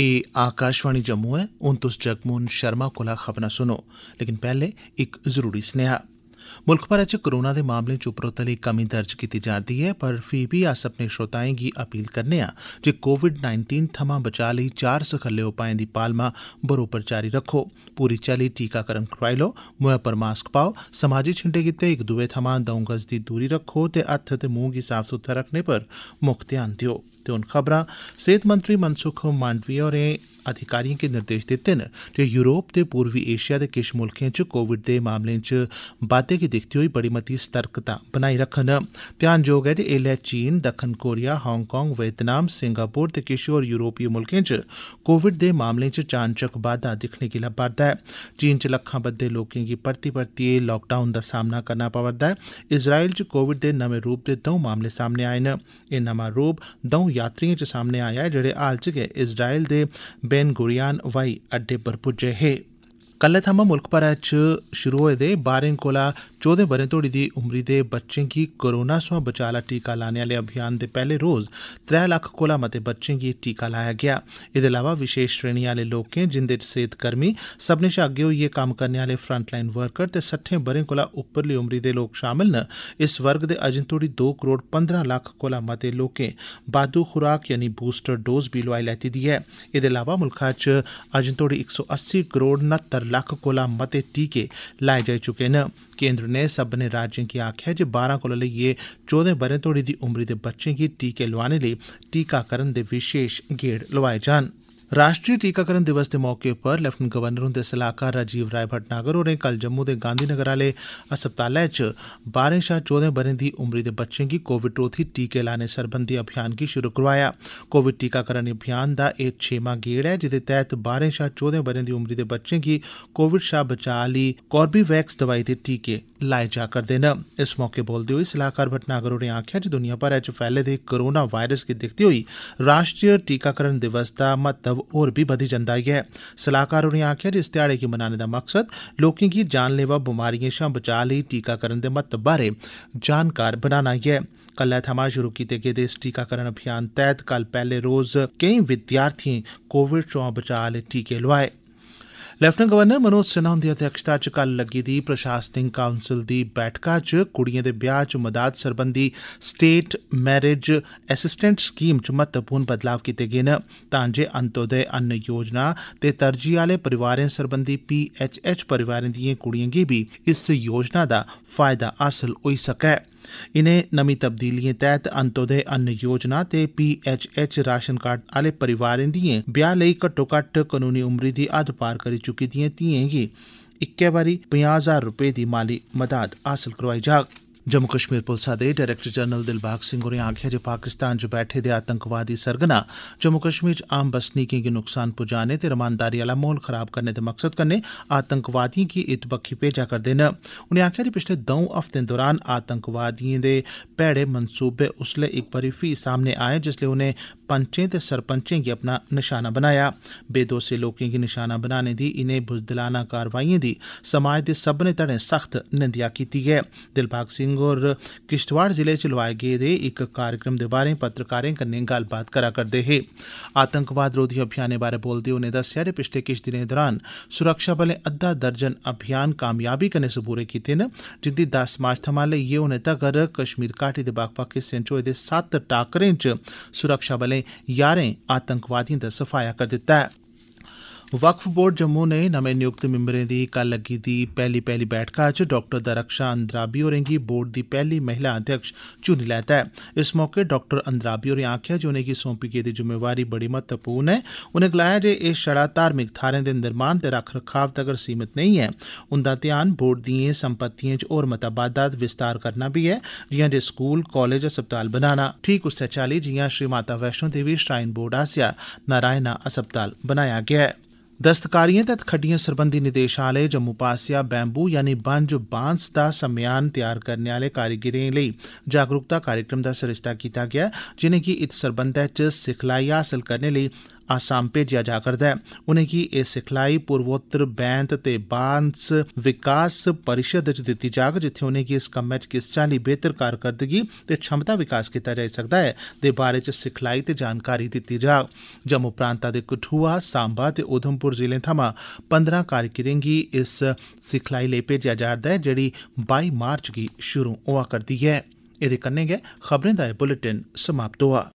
एह् आकाशवाणी जम्मू ऐ हून तुस जगमोहन शर्मा कोला खबरां सुनो लेकिन पैह्ले इक जरूरी सनेहा मुल्ख भरै च कोरोना दे मामलें च उपरोतली कमी दर्ज कीती जा'रदी ऐ पर फी बी अस अपने श्रोताएं गी अपील करने आं जे कोविड थमां बचाऽ लेई चार सखल्ले उपाएं दी पालमा बरोबर जारी रक्खो पूरी चाल्ली टीकाकरण करोआई लैओ मुंहै पर मास्क पाओ समाजी छिंडे गितै इक दुए थमां द'ऊं गज दी दूरी रक्खो ते हत्थ ते मुंह गी साफ सुथरा रक्खने पर मुक्ख ध्यान देओ ते हून खबरां सेहत मंत्री मनसुख मांडविया होरें अधिकारिएं गी निर्देश दित्ते न जे यूरोप ते पूर्वी एशिया दे किश मुल्खें च कोविड दे मामलें च बाद्दे गी दिक्खदे होई बड़ी मती सतर्कता बनाई रक्खन ध्यानजोग ऐ जे ऐल्लै चीन दक्खन कोरिया हांगकांग वियतनाम सिंगापुर ते किश होर यूरोपीय मुल्खें च कोविड दे मामलें च चानचक बाद्दा दिक्खने गी लब्बा'रदा ऐ चीन च लक्खां बद्दे लोकें गी परती परतियै लाकडाउन दा सामना करना पवा'रदा ऐ इसराइल च कोविड दे नमें रूप दे दौ मामले सामने आए न एह् नमां रूप दौ यात्रिएं च सामने आया ऐ जेहड़े हाल च गै इजराइल दे बेन गुरियान ब्हाई अड्डे पर पुज्जे हे कल्लै थमां मुल्ख भरै च शुरू होए दे बारें कोला चौदें ब'रें तोड़ी दी उमरी दे बच्चें गी कोरोना सोयां बचा आला टीका लाने आले अभियान दे पैह्ले रोज त्रै लक्ख कोला मते बच्चें गी टीका लाया गेआ एह्दे अलावा विशेष श्रेणी आले लोकें जिंदे च सेह्तकर्मी सब्मनें शा अग्गे होइयै कम्म करने आले फ्रंटलाइन वर्कर ते सट्ठें ब'रें कोला उप्परली उमरी दे लोक शामल न इस वर्ग दे अजें तोड़ी दो करोड़ पंदरां लक्ख कोला मते लोकें बाद्दू खुराक यानि बूस्टर डोज बी लोआई लैती दी ऐ एह्दे अलावा मुल्खै च अजें तोड़ी इक सौ अस्सी करोड़ नहत्तर लक्ख कोला मते टीके लाए जाई चुके न केन्द्र नै सब्बनें राज्यें गी आखेआ ऐ जे बारां कोला लेइयै चौदें ब'रें तोहड़ी दी उम्री दे बच्चें गी टीके लोआने लेई टीकाकरण दे विशेष गेड़ लोआए जान राष्ट्रीय टीकाकरण दिवस दे मौके पर लेफ्टिनेंट गवर्नर हुंदे सलाहकार राजीव राय भटनागर होरें कल जम्मू दे गांधीनगर आले अस्पतालै च बारें शा चौदें ब'रें दी उमरी दे बच्चें गी कोविड रोधी टीके लाने सरबंधी अभियान गी शुरू करोआया कोविड टीकाकरण अभियान दा एह् छेमां गेड़ ऐ जेह्दे तैह्त बारें शा चौदें ब'रें दी उमरी दे बच्चें गी कोविड शा बचाऽ आह्ली कोर्बीवैक्स दवाई दे टीके लाए जा करदे न इस मौके बोलदे होई सलाहकार भटनागर होरें आखेआ जे दुनिया भरै च फैले दे कोरोना वायरस गी दिक्खदे होई राष्ट्रीय टीकाकरण दिवस दा महत्व होर बी बधी जंदा ऐ सलाहकार होरें आक्खेआ जे इस ध्याड़े गी मनाने दा मकसद लोकें गी जानलेवा बमारिएं शा बचाऽ लेई टीकाकरण दे महत्व बारै जानकार बनाना ऐ कल्लै थमां शुरू कीते गेदे इस टीकाकरण अभियान तैह्त कल पहले रोज केई विद्यार्थिएं कोविड थमां बचाऽ आह्ले टीके लोआए ਲੈਫਟਨੈਂਟ ਗਵਰਨਰ ਮਨੋਜ ਸਿਨਹਾ ਦੀ ਅਧਿਅਕਸ਼ਤਾ ਚ ਕੱਲ ਲੱਗੀ ਦੀ ਪ੍ਰਸ਼ਾਸਨਿਕ ਕਾਉਂਸਲ ਦੀ ਬੈਠਕਾ ਚ ਕੁੜੀਆਂ ਦੇ ਵਿਆਹ ਚ ਮਦਦ ਸਰਬੰਧੀ ਸਟੇਟ ਮੈਰਿਜ ਅਸਿਸਟੈਂਟ ਸਕੀਮ ਚ ਮਹੱਤਵਪੂਰਨ ਬਦਲਾਅ ਕੀਤੇ ਗਏ ਨੇ ਤਾਂ ਜੇ ਅੰਤੋਦੇ ਅੰਨ ਯੋਜਨਾ ਤੇ ਤਰਜੀਹ ਵਾਲੇ ਪਰਿਵਾਰਾਂ ਸਰਬੰਧੀ ਪੀ ਐਚ ਐਚ ਪਰਿਵਾਰਾਂ ਦੀਆਂ ਕੁੜੀਆਂ ਵੀ ਇਸ ਯੋਜਨਾ ਦਾ ਫਾਇਦਾ ਹਾਸਲ ਹੋਈ ਸਕੇ इनें नमीं तब्दीलिएं तैह्त अंतोदय अन्न योजना ते पीएचएच राशन कार्ड आले परिवारें दिएं ब्याह् लेई घट्टोघट्ट कनूनी उमरी दी हद्द पार करी चुकी दिएं घिएं गी इक्कै बारी पंजाह् हजार रपे दी माली मदाद हासल करोआई जाग जम्मू कश्मीर पुलसा दे डायरेक्टर जनरल दिलबाग सिंह होरें आक्खेआ जे पाकिस्तान च बैठे दे आतंकवादी सरगना जम्मू कश्मीर च आम बसनीकें गी नुकसान पुजाने ते रमानदारी आला माहौल खराब करने दे मकसद कन्नै आतंकवादिएं गी इत बक्खी भेजा करदे न उनें आक्खेआ जे पिछले दौ हफ्तें दौरान आतंकवादिएं दे भैड़े मंसूबे उसलै इक बारी फ्ही सामने आए जिसलै उनें पंचें ते सरपंचें गी अपना नशाना बनाया बेदोसे लोकें गी नशाना बनाने दी इनें बुज़दिलाना कारवाइएं दी समाज दे सबने धड़ें सख्त निंदेआ कीती ऐ दिलबाग सिंह सिंह होर किश्तवाड़ जिले च लोआए गेदे इक कार्यक्रम दे बाहरें पत्रकारें कन्नै गल्लबात करा करदे हे आतंकवाद रोधी अभियानें बारै बोलदे होई उनें दस्सेआ जे पिछले किश दिनें दौरान सुरक्षाबलें अद्दा दर्जन अभियान कामयाबी कन्नै सबूरे कीते न जिंदी दस मार्च थमां लेइयै हूनै तगर कश्मीर घाटी दे बक्ख बक्ख हिस्सें च होए दे सत्त टाकरें च सुरक्षाबलें ञारें आतंकवादिएं दा सफाया करी दित्ता ऐ वक्फ बोर्ड जम्मू नै नमें नियुक्त मिम्बरें दी कल लग्गी दी पैहली पैहली बैठका च डॉ दरक्षा अंद्राबी होरें गी बोर्ड दी पैहली महिला अध्यक्ष चुनी लैता ऐ इस मौके डॉ अंद्राबी होरें आखेआ जे उनेंगी सौंपी गेदी जुम्मेवारी बड़ी महत्वपूर्ण ऐ उनें गलाया जे एह् छड़ा धार्मिक थाहरें दे निर्माण ते रख रखाव तगर सीमित नहीं ऐ उंदा ध्यान बोर्ड दिएं संपत्तिएं च होर मता बाद्दा विस्तार करना बी ऐ जिया जे स्कूल कालेज अस्पताल बनाना ठीक उस्सै चाली जिया श्री माता वैष्णो देवी श्राइन बोर्ड आसिया नारायणा अस्पताल बनाया गया ऐ दस्तकारिएं ते हत्थखड्डिएं सरबंधी निदेशालय जम्मू पास्सेआ बैम्बू यानि बंज बांस दा समेयान तैयार करने आले कारीगरें लेई जागरूकता कार्यक्रम दा सरिस्ता कीता गेआ ऐ जिनेंगी इत सरबंधै च सिखलाई हासल करने लेई आसाम भेजेआ जा करदा ऐ उनेंगी एह् सिखलाई पूर्वोत्तर बैंत ते बांस विकास परिषद च दित्ती जाग जित्थे उनेंगी इस कम्मै च किस चाल्ली बेहतर कारकरदगी ते छमता विकास कीता जाई सकदा ऐ दे बारै च सिखलाई ते जानकारी दित्ती जाग जम्मू प्रांता दे कठुआ सांबा ते उधमपुर जिलें थमां पंदरां कारीगरें गी इस सिखलाई लेई भेजेआ जा'रदा ऐ जेह्ड़ी बाई मार्च गी शुरु होआ करदी ऐ एह्दे कन्नै गै खबरें दा एह् बुलेटिन समाप्त होआ